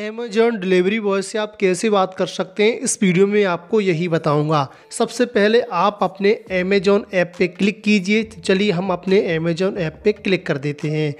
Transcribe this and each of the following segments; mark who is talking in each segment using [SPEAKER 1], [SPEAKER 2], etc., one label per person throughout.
[SPEAKER 1] Amazon delivery boy से आप कैसे बात कर सकते हैं इस वीडियो में आपको यही बताऊंगा सबसे पहले आप अपने अमेजॉन ऐप पे क्लिक कीजिए चलिए हम अपने अमेजॉन ऐप पे क्लिक कर देते हैं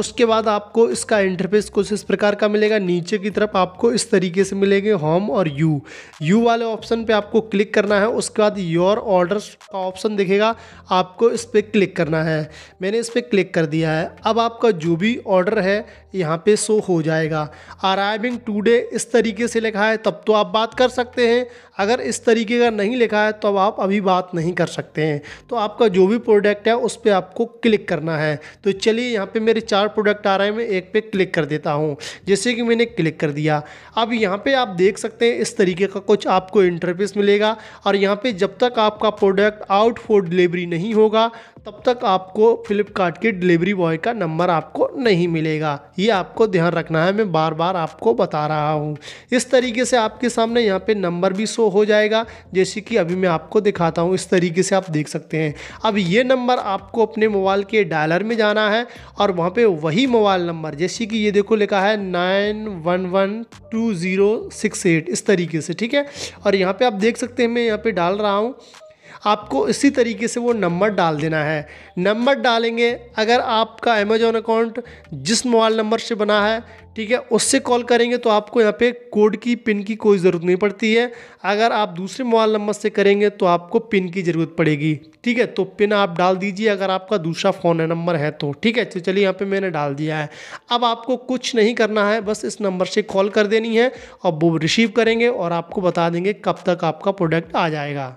[SPEAKER 1] उसके बाद आपको इसका इंटरफेस कुछ इस प्रकार का मिलेगा नीचे की तरफ आपको इस तरीके से मिलेंगे होम और यू यू वाले ऑप्शन पर आपको क्लिक करना है उसके बाद योर ऑर्डर का ऑप्शन दिखेगा आपको इस पर क्लिक करना है मैंने इस पर क्लिक कर दिया है अब आपका जो भी ऑर्डर है यहाँ पर शो हो जाएगा आराम सब्सक्राइबिंग टूडे इस तरीके से लिखा है तब तो आप बात कर सकते हैं अगर इस तरीके का नहीं लिखा है तो आप अभी बात नहीं कर सकते हैं तो आपका जो भी प्रोडक्ट है उस पर आपको क्लिक करना है तो चलिए यहाँ पे मेरे चार प्रोडक्ट आ रहे हैं मैं एक पे क्लिक कर देता हूँ जैसे कि मैंने क्लिक कर दिया अब यहाँ पे आप देख सकते हैं इस तरीके का कुछ आपको इंटरफेस मिलेगा और यहाँ पे जब तक आपका प्रोडक्ट आउट फॉर डिलीवरी नहीं होगा तब तक आपको फ्लिपकार्ट के डिलीवरी बॉय का नंबर आपको नहीं मिलेगा ये आपको ध्यान रखना है मैं बार बार आपको बता रहा हूँ इस तरीके से आपके सामने यहाँ पे नंबर भी शो हो जाएगा जैसे कि अभी मैं आपको दिखाता हूँ इस तरीके से आप देख सकते हैं अब ये नंबर आपको अपने मोबाइल के डायलर में जाना है और वहाँ पर वही मोबाइल नंबर जैसे कि ये देखो लिखा है nine one one two zero six eight इस तरीके से ठीक है और यहाँ पर आप देख सकते हैं मैं यहाँ पर डाल रहा हूँ आपको इसी तरीके से वो नंबर डाल देना है नंबर डालेंगे अगर आपका अमेजोन अकाउंट जिस मोबाइल नंबर से बना है ठीक है उससे कॉल करेंगे तो आपको यहाँ पे कोड की पिन की कोई ज़रूरत नहीं पड़ती है अगर आप दूसरे मोबाइल नंबर से करेंगे तो आपको पिन की ज़रूरत पड़ेगी ठीक है तो पिन आप डाल दीजिए अगर आपका दूसरा फ़ोन है नंबर है तो ठीक है तो चलिए यहाँ पे मैंने डाल दिया है अब आपको कुछ नहीं करना है बस इस नंबर से कॉल कर देनी है और वो रिसीव करेंगे और आपको बता देंगे कब तक आपका प्रोडक्ट आ जाएगा